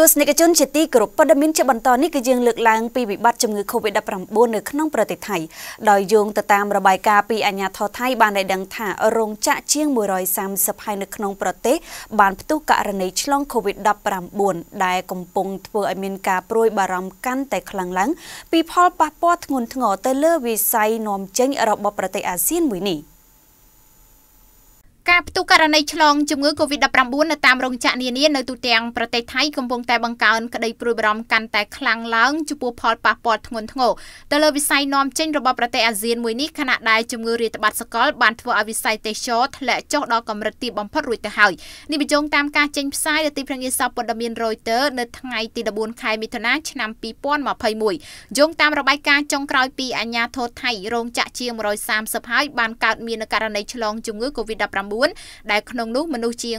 ទស្សនិកជនជាទីគោរពព័ត៌មានជាបន្តនេះគឺយើងលើកឡើងពីវិបត្តិជំងឺ Covid-19 នៅក្នុងប្រទេសថៃដោយយោងទៅតាមរបាយការណ៍ពីអាជ្ញាធរថៃបានឲ្យដឹងថារោងចក្រជាង130ហើយនៅក្នុងប្រទេសបានផ្ទុះករណីឆ្លង Covid-19 ដែលកំពុងធ្វើឲ្យមានការព្រួយបារម្ភកាន់តែខ្លាំងឡើងពីផលប៉ះពាល់ធ្ងន់ធ្ងរទៅលើវិស័យនាំចេញរបស់ប្រទេសអាស៊ានមួយនេះ។ការផ្ទុះករណីឆ្លងជំងឺ Covid-19 នៅតាមរោងចក្រនានានៅទូទាំងប្រទេសថៃកំពុងតែបង្កើនក្តីព្រួយបារម្ភកាន់តែខ្លាំងឡើងចំពោះផលប៉ះពាល់ធ្ងន់ធ្ងរទៅលើវិស័យនាំចេញរបស់ប្រទេសអាស៊ានមួយនេះខណៈដែលជំងឺរាតត្បាតសកលបានធ្វើឲ្យវិស័យទេសចរធ្លាក់ចុះដល់កម្រិតទីបំផុតរួចទៅហើយនេះបញ្ជាក់តាមការចេញផ្សាយរបស់ទីភ្នាក់ងារសារព័ត៌មាន Reuters នៅថ្ងៃទី14ខែមិថុនាឆ្នាំ2021យោងតាមរបាយការណ៍ចុងក្រោយពីអាជ្ញាធរថៃរោងចក្រជាង130ហើយបានកើតមានករណីឆ្លងជំងឺ Covid-19 19ដែលក្នុងនោះមនុស្សជាង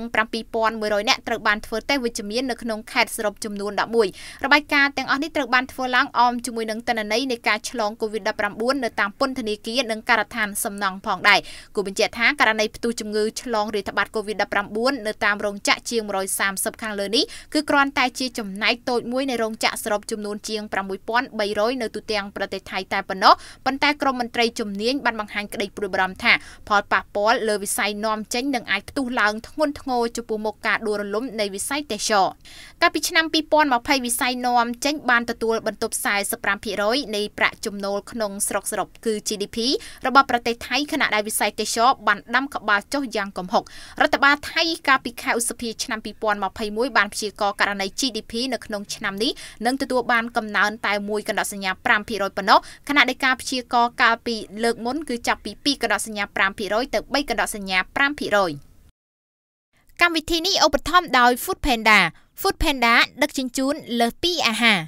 7100នាក់ត្រូវបានធ្វើតេស្តវិជ្ជមាន នៅក្នុងខេត្តសរុបចំនួន11របាយការណ៍ទាំងអស់នេះត្រូវបានធ្វើឡើងអមជាមួយនឹងតនន័យនៃការឆ្លង COVID-19 នៅតាមពន្ធនាគារនិងការដ្ឋានសំណង់ផងដែរគូបញ្ជាក់ថាករណីផ្ទុះជំងឺឆ្លងរាតត្បាត COVID-19 នៅតាមរោងចក្រជាង130ខាងលើនេះគឺគ្រាន់តែជាចំណែកតូចមួយនៃរោងចក្រសរុបចំនួនជាង6300នៅទូទាំងប្រទេសថៃតែប៉ុណ្ណោះប៉ុន្តែក្រមមន្ត្រីជំនាញបានបង្ហាញក្តីព្រួយបារម្ភថាផលប៉ះពាល់លើវិស័យនាំចេញនឹងអាចផ្ទុះឡើងធ្ងន់ធ្ងរចំពោះមុខការដួលរលំនៃវិស័យទេសចរកាលពីឆ្នាំ2020វិស័យនាំចេញបានទទួលបន្ទុក45%នៃប្រាក់ចំណូលក្នុងស្រុកសរុបគឺ GDP របស់ប្រទេសថៃខណៈដែលវិស័យទេសចរបានដាំក្បាលចុះយ៉ាងគំហុករដ្ឋបាលថៃកាលពីខែឧសភាឆ្នាំ2021បានព្យាករណ៍ករណី GDP នៅក្នុងឆ្នាំនេះនឹងទទួលបានកំណើនតែ1កណ្ដោះសញ្ញា5%ប៉ុណ្ណោះខណៈដែលការព្យាករណ៍កាលពីលើកមុនគឺចាប់ពី2កណ្ដោះសញ្ញា5%ទៅ3កណ្ដោះសញ្ញា5% 15%កម្មវិធីនេះឧបត្ថម្ភដោយ Foodpanda Foodpanda ដឹកជញ្ជូនលើសពីអាហារ